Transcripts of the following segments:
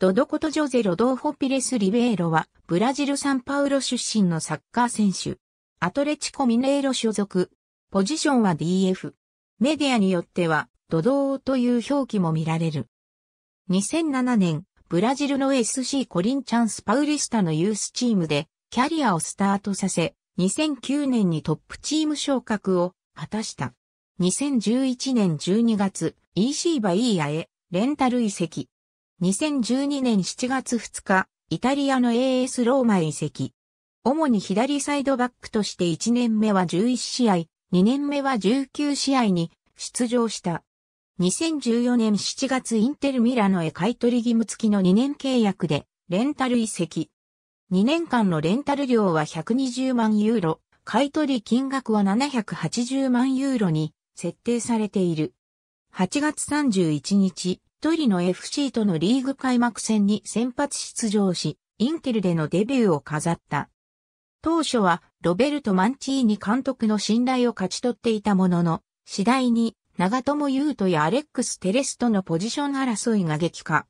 ドドコトジョゼ・ロドーホ・ピレス・リベーロは、ブラジル・サンパウロ出身のサッカー選手。アトレチコ・ミネーロ所属。ポジションは DF。メディアによっては、ドドーという表記も見られる。2007年、ブラジルの SC コリンチャンス・パウリスタのユースチームで、キャリアをスタートさせ、2009年にトップチーム昇格を果たした。2011年12月、EC バイーアへレンタル移籍。2012年7月2日、イタリアの AS ローマへ移籍。主に左サイドバックとして1年目は11試合、2年目は19試合に出場した。2014年7月インテルミラノへ買取義務付きの2年契約でレンタル移籍。2年間のレンタル料は120万ユーロ、買取金額は780万ユーロに設定されている。8月31日、鳥の FC とのリーグ開幕戦に先発出場し、インテルでのデビューを飾った。当初はロベルト・マンチーニ監督の信頼を勝ち取っていたものの、次第に長友優斗やアレックス・テレスとのポジション争いが激化。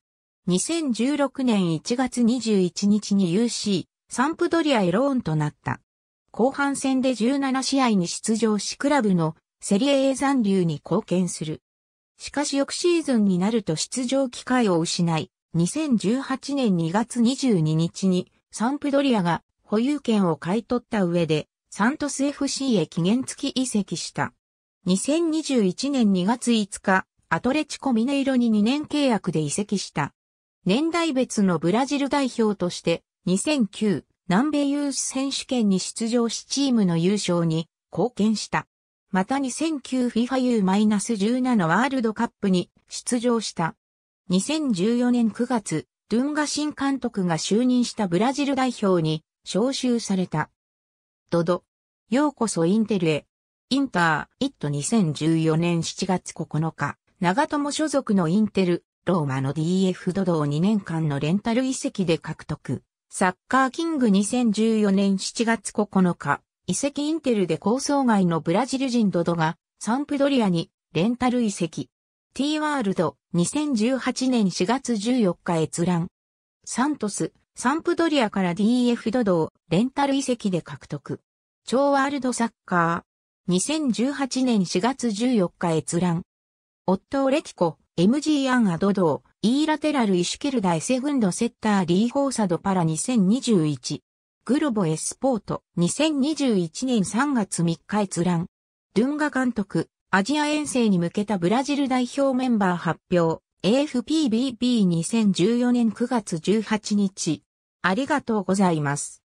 2016年1月21日に UC、サンプドリアへローンとなった。後半戦で17試合に出場しクラブのセリエ A 残留に貢献する。しかし翌シーズンになると出場機会を失い、2018年2月22日にサンプドリアが保有権を買い取った上で、サントス FC へ期限付き移籍した。2021年2月5日、アトレチコミネイロに2年契約で移籍した。年代別のブラジル代表として、2009南米ユース選手権に出場しチームの優勝に貢献した。また 2009FIFA U-17 ワールドカップに出場した。2014年9月、ドゥンガ新監督が就任したブラジル代表に招集された。ドド。ようこそインテルへ。インター、イット2014年7月9日、長友所属のインテル、ローマの DF ドドを2年間のレンタル遺跡で獲得。サッカーキング2014年7月9日、移籍インテルで構想外のブラジル人ドドがサンプドリアにレンタル移籍。T ワールド2018年4月14日閲覧。サントス、サンプドリアから DF ドドをレンタル移籍で獲得。超ワールドサッカー。2018年4月14日閲覧。オットーレティコ、MG アンアドドー、E ラテラルイシュケルダエセグンドセッターリーホーサドパラ2021。グロボエスポート2021年3月3日閲覧。ゥンガ監督、アジア遠征に向けたブラジル代表メンバー発表。AFPBB2014 年9月18日。ありがとうございます。